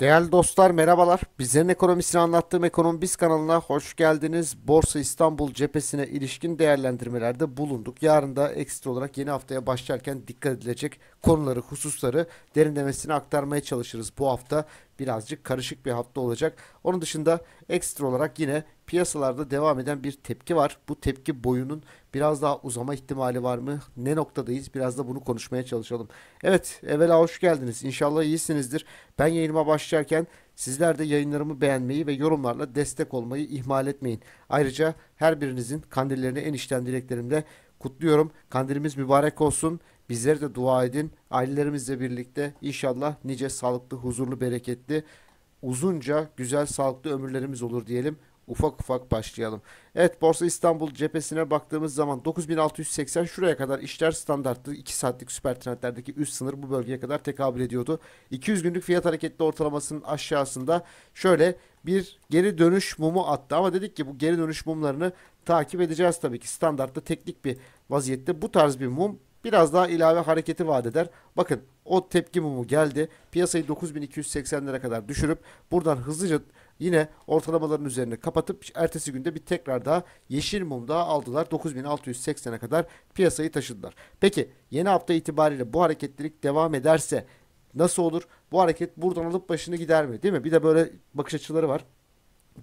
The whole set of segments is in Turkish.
Değerli dostlar merhabalar. Bizlerin ekonomisini anlattığım Ekonomi Biz kanalına hoş geldiniz. Borsa İstanbul cephesine ilişkin değerlendirmelerde bulunduk. Yarın da ekstra olarak yeni haftaya başlarken dikkat edilecek konuları, hususları derinlemesine aktarmaya çalışırız bu hafta birazcık karışık bir hafta olacak. Onun dışında ekstra olarak yine piyasalarda devam eden bir tepki var. Bu tepki boyunun biraz daha uzama ihtimali var mı? Ne noktadayız? Biraz da bunu konuşmaya çalışalım. Evet, evvela hoş geldiniz. İnşallah iyisinizdir. Ben yayınıma başlarken sizler de yayınlarımı beğenmeyi ve yorumlarla destek olmayı ihmal etmeyin. Ayrıca her birinizin kandillerini en içten dileklerimle kutluyorum. Kandilimiz mübarek olsun. Bizlere de dua edin. Ailelerimizle birlikte inşallah nice sağlıklı, huzurlu, bereketli, uzunca güzel sağlıklı ömürlerimiz olur diyelim. Ufak ufak başlayalım. Evet Borsa İstanbul cephesine baktığımız zaman 9680 şuraya kadar işler standarttı. 2 saatlik süper trendlerdeki üst sınır bu bölgeye kadar tekabül ediyordu. 200 günlük fiyat hareketli ortalamasının aşağısında şöyle bir geri dönüş mumu attı. Ama dedik ki bu geri dönüş mumlarını takip edeceğiz tabii ki. Standartta teknik bir vaziyette bu tarz bir mum biraz daha ilave hareketi vaat eder. Bakın o tepki mumu geldi. Piyasayı 9280'lere kadar düşürüp buradan hızlıca yine ortalamaların üzerine kapatıp ertesi günde bir tekrar daha yeşil mum daha aldılar. 9680'e kadar piyasayı taşıdılar. Peki yeni hafta itibariyle bu hareketlilik devam ederse nasıl olur? Bu hareket buradan alıp başını gider mi? Değil mi? Bir de böyle bakış açıları var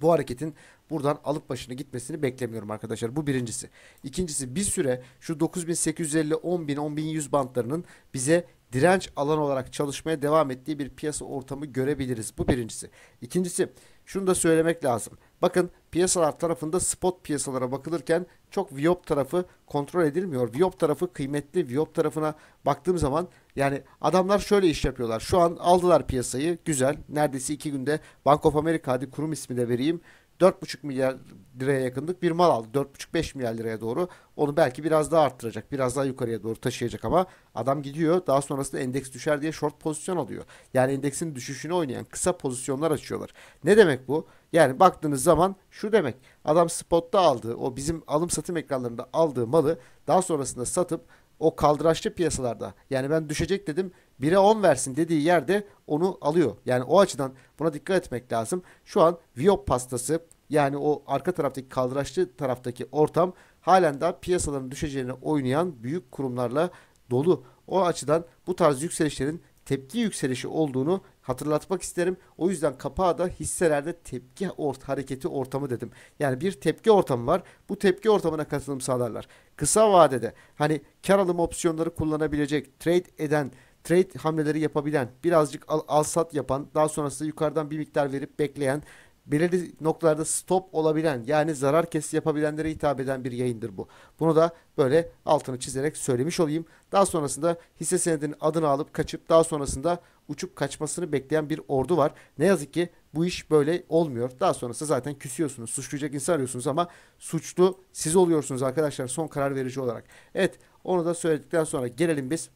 bu hareketin buradan alıp başını gitmesini beklemiyorum arkadaşlar. Bu birincisi. İkincisi bir süre şu 9850, 10000, 10100 bantlarının bize direnç alan olarak çalışmaya devam ettiği bir piyasa ortamı görebiliriz. Bu birincisi. İkincisi şunu da söylemek lazım. Bakın piyasalar tarafında spot piyasalara bakılırken çok Viop tarafı kontrol edilmiyor. Viop tarafı kıymetli. Viop tarafına baktığım zaman yani adamlar şöyle iş yapıyorlar. Şu an aldılar piyasayı. Güzel. Neredeyse iki günde Bank of America hadi kurum ismi de vereyim. 4,5 milyar liraya yakındık bir mal aldı. 4,5-5 milyar liraya doğru. Onu belki biraz daha arttıracak. Biraz daha yukarıya doğru taşıyacak ama adam gidiyor. Daha sonrasında endeks düşer diye short pozisyon alıyor. Yani endeksin düşüşünü oynayan kısa pozisyonlar açıyorlar. Ne demek bu? Yani baktığınız zaman şu demek. Adam spotta aldığı o bizim alım satım ekranlarında aldığı malı daha sonrasında satıp o kaldıraçlı piyasalarda yani ben düşecek dedim 1'e 10 versin dediği yerde onu alıyor. Yani o açıdan buna dikkat etmek lazım. Şu an Viop pastası yani o arka taraftaki kaldıraçlı taraftaki ortam halen daha piyasaların düşeceğine oynayan büyük kurumlarla dolu. O açıdan bu tarz yükselişlerin tepki yükselişi olduğunu hatırlatmak isterim. O yüzden kapağa da hisselerde tepki ort hareketi ortamı dedim. Yani bir tepki ortamı var. Bu tepki ortamına katılım sağlarlar. Kısa vadede hani kar alım opsiyonları kullanabilecek, trade eden, trade hamleleri yapabilen, birazcık al, al sat yapan, daha sonrasında yukarıdan bir miktar verip bekleyen belirli noktalarda stop olabilen yani zarar kesi yapabilenlere hitap eden bir yayındır bu. Bunu da böyle altını çizerek söylemiş olayım. Daha sonrasında hisse senedinin adını alıp kaçıp daha sonrasında uçup kaçmasını bekleyen bir ordu var. Ne yazık ki bu iş böyle olmuyor. Daha sonrasında zaten küsüyorsunuz. Suçlayacak insan arıyorsunuz ama suçlu siz oluyorsunuz arkadaşlar son karar verici olarak. Evet onu da söyledikten sonra gelelim biz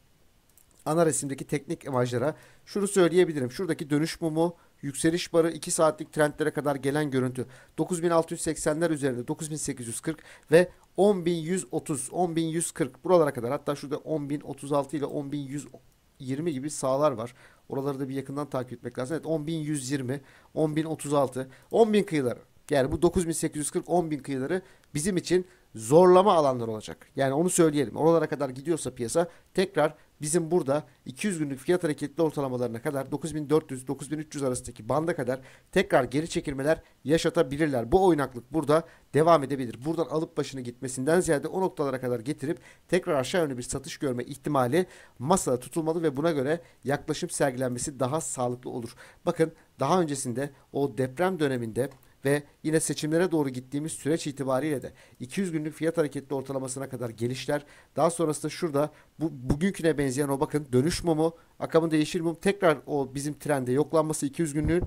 ana resimdeki teknik imajlara. Şunu söyleyebilirim. Şuradaki dönüş mumu Yükseliş barı 2 saatlik trendlere kadar gelen görüntü. 9680'ler üzerinde 9840 ve 10130, 10140 buralara kadar hatta şurada 10036 ile 10120 gibi sağlar var. Oraları da bir yakından takip etmek lazım. Evet 10120, 10036, 10000 kıyıları. Yani bu 9840 10000 kıyıları bizim için zorlama alanlar olacak. Yani onu söyleyelim. Oralara kadar gidiyorsa piyasa tekrar bizim burada 200 günlük fiyat hareketli ortalamalarına kadar 9400-9300 arasındaki banda kadar tekrar geri çekilmeler yaşatabilirler. Bu oynaklık burada devam edebilir. Buradan alıp başını gitmesinden ziyade o noktalara kadar getirip tekrar aşağı yönlü bir satış görme ihtimali masada tutulmalı ve buna göre yaklaşım sergilenmesi daha sağlıklı olur. Bakın daha öncesinde o deprem döneminde ve yine seçimlere doğru gittiğimiz süreç itibariyle de 200 günlük fiyat hareketli ortalamasına kadar gelişler. Daha sonrasında şurada bu, bugünküne benzeyen o bakın dönüş mumu, akabında yeşil mum tekrar o bizim trende yoklanması 200 günlüğün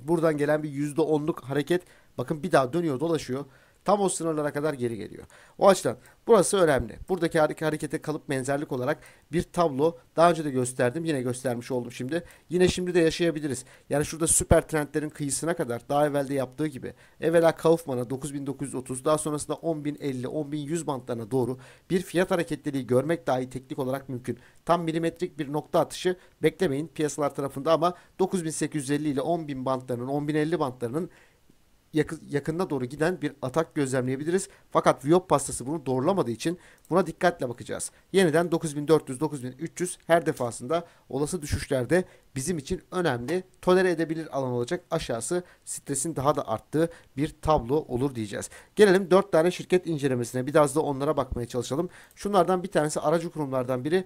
buradan gelen bir %10'luk hareket bakın bir daha dönüyor dolaşıyor tam o sınırlara kadar geri geliyor. O açıdan burası önemli. Buradaki harekete kalıp benzerlik olarak bir tablo daha önce de gösterdim. Yine göstermiş oldum şimdi. Yine şimdi de yaşayabiliriz. Yani şurada süper trendlerin kıyısına kadar daha evvelde yaptığı gibi evvela Kaufman'a 9930 daha sonrasında 10050 10100 bantlarına doğru bir fiyat hareketliliği görmek dahi teknik olarak mümkün. Tam milimetrik bir nokta atışı beklemeyin piyasalar tarafında ama 9850 ile 10000 bantlarının 10050 bantlarının yakında doğru giden bir atak gözlemleyebiliriz. Fakat Viyop pastası bunu doğrulamadığı için buna dikkatle bakacağız. Yeniden 9400-9300 her defasında olası düşüşlerde bizim için önemli tolere edebilir alan olacak aşağısı stresin daha da arttığı bir tablo olur diyeceğiz. Gelelim 4 tane şirket incelemesine biraz da onlara bakmaya çalışalım. Şunlardan bir tanesi aracı kurumlardan biri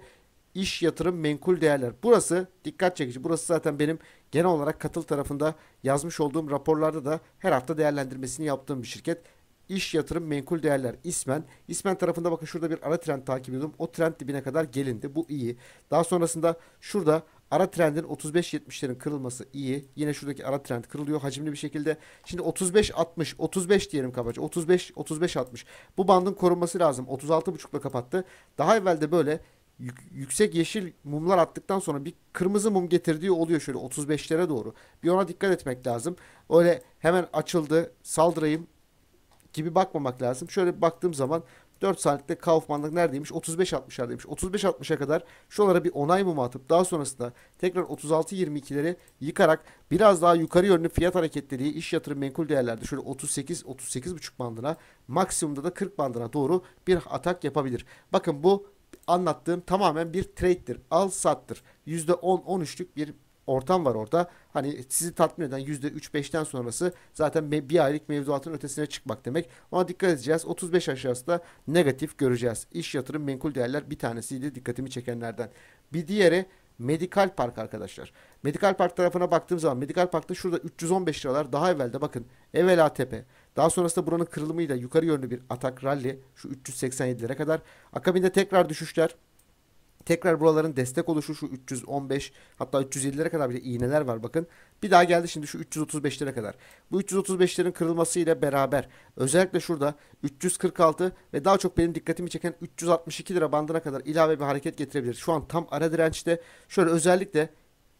iş yatırım menkul değerler. Burası dikkat çekici. Burası zaten benim genel olarak katıl tarafında yazmış olduğum raporlarda da her hafta değerlendirmesini yaptığım bir şirket. İş yatırım menkul değerler İsmen. İsmen tarafında bakın şurada bir ara trend takip ediyorum. O trend dibine kadar gelindi. Bu iyi. Daha sonrasında şurada Ara trendin 35-70'lerin kırılması iyi. Yine şuradaki ara trend kırılıyor hacimli bir şekilde. Şimdi 35-60, 35 diyelim kabaca. 35-35-60. Bu bandın korunması lazım. 36.5'la kapattı. Daha evvel de böyle yüksek yeşil mumlar attıktan sonra bir kırmızı mum getirdiği oluyor şöyle 35'lere doğru. Bir ona dikkat etmek lazım. Öyle hemen açıldı saldırayım gibi bakmamak lazım. Şöyle baktığım zaman 4 saatte Kaufman'lık neredeymiş? 35-60'lardaymış. 35-60'a kadar şuralara bir onay mumu atıp daha sonrasında tekrar 36-22'leri yıkarak biraz daha yukarı yönlü fiyat hareketleri iş yatırım menkul değerlerde şöyle 38-38,5 bandına maksimumda da 40 bandına doğru bir atak yapabilir. Bakın bu anlattığım tamamen bir trade'dir. Al sattır. %10-13'lük bir ortam var orada. Hani sizi tatmin eden %3-5'ten sonrası zaten bir aylık mevduatın ötesine çıkmak demek. Ona dikkat edeceğiz. 35 aşağısı da negatif göreceğiz. İş yatırım menkul değerler bir tanesiydi dikkatimi çekenlerden. Bir diğeri Medikal Park arkadaşlar. Medikal Park tarafına baktığım zaman Medikal Park'ta şurada 315 liralar daha evvelde bakın evvela Tepe daha sonrasında buranın kırılımıyla yukarı yönlü bir atak rally şu 387'lere kadar. Akabinde tekrar düşüşler. Tekrar buraların destek oluşu şu 315 hatta 350'lere kadar bile iğneler var bakın. Bir daha geldi şimdi şu 335'lere kadar. Bu 335'lerin kırılması ile beraber özellikle şurada 346 ve daha çok benim dikkatimi çeken 362 lira bandına kadar ilave bir hareket getirebilir. Şu an tam ara dirençte. Şöyle özellikle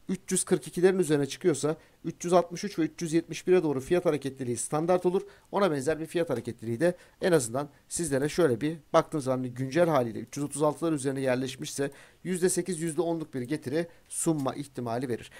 342'lerin üzerine çıkıyorsa 363 ve 371'e doğru fiyat hareketliliği standart olur. Ona benzer bir fiyat hareketliliği de en azından sizlere şöyle bir baktığınız zaman güncel haliyle 336'lar üzerine yerleşmişse %8 %10'luk bir getiri sunma ihtimali verir.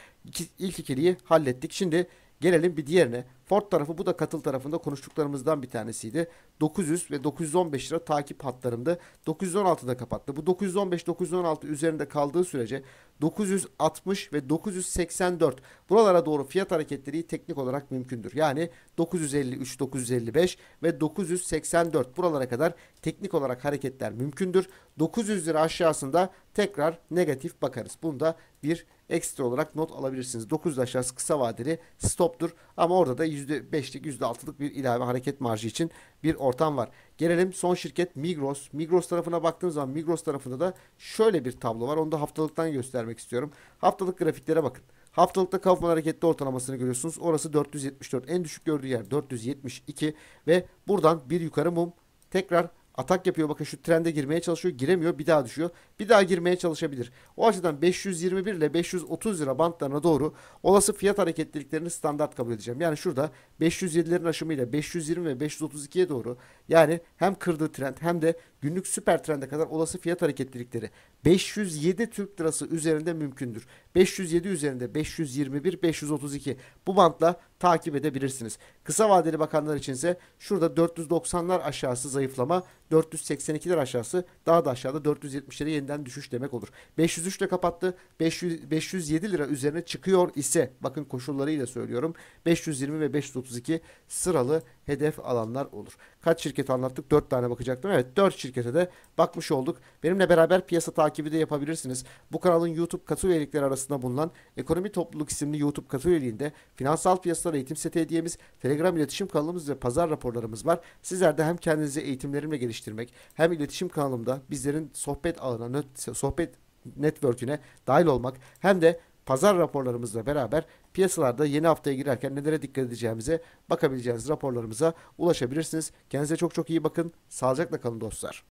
İlk ikiliyi hallettik. Şimdi Gelelim bir diğerine. Ford tarafı bu da katıl tarafında konuştuklarımızdan bir tanesiydi. 900 ve 915 lira takip hatlarımda 916'da kapattı. Bu 915-916 üzerinde kaldığı sürece 960 ve 984 buralara doğru fiyat hareketleri teknik olarak mümkündür. Yani 953, 955 ve 984 buralara kadar teknik olarak hareketler mümkündür. 900 lira aşağısında tekrar negatif bakarız. Bunu da bir ekstra olarak not alabilirsiniz. 9 aşağısı kısa vadeli stoptur ama orada da %5'lik %6'lık bir ilave hareket marjı için bir ortam var. Gelelim son şirket Migros. Migros tarafına baktığınız zaman Migros tarafında da şöyle bir tablo var. Onu da haftalıktan göstermek istiyorum. Haftalık grafiklere bakın. Haftalıkta Kaufman hareketli ortalamasını görüyorsunuz. Orası 474. En düşük gördüğü yer 472 ve buradan bir yukarı mum tekrar atak yapıyor. Bakın şu trende girmeye çalışıyor. Giremiyor. Bir daha düşüyor. Bir daha girmeye çalışabilir. O açıdan 521 ile 530 lira bantlarına doğru olası fiyat hareketliliklerini standart kabul edeceğim. Yani şurada 507'lerin aşımıyla 520 ve 532'ye doğru yani hem kırdığı trend hem de günlük süper trende kadar olası fiyat hareketlilikleri 507 Türk lirası üzerinde mümkündür. 507 üzerinde 521 532 bu bantla takip edebilirsiniz. Kısa vadeli bakanlar için ise şurada 490'lar aşağısı zayıflama, 482'ler aşağısı daha da aşağıda 470'lere yeniden düşüş demek olur. 503 ile kapattı. 500, 507 lira üzerine çıkıyor ise bakın koşullarıyla söylüyorum. 520 ve 532 sıralı hedef alanlar olur. Kaç şirket anlattık? 4 tane bakacaktım. Evet 4 şirket şirkete de bakmış olduk. Benimle beraber piyasa takibi de yapabilirsiniz. Bu kanalın YouTube katıl üyelikleri arasında bulunan Ekonomi Topluluk isimli YouTube katıl üyeliğinde finansal piyasalar eğitim seti hediyemiz, Telegram iletişim kanalımız ve pazar raporlarımız var. Sizler de hem kendinizi eğitimlerimle geliştirmek hem iletişim kanalımda bizlerin sohbet ağına, sohbet network'üne dahil olmak hem de pazar raporlarımızla beraber piyasalarda yeni haftaya girerken nelere dikkat edeceğimize bakabileceğiniz raporlarımıza ulaşabilirsiniz. Kendinize çok çok iyi bakın. Sağlıcakla kalın dostlar.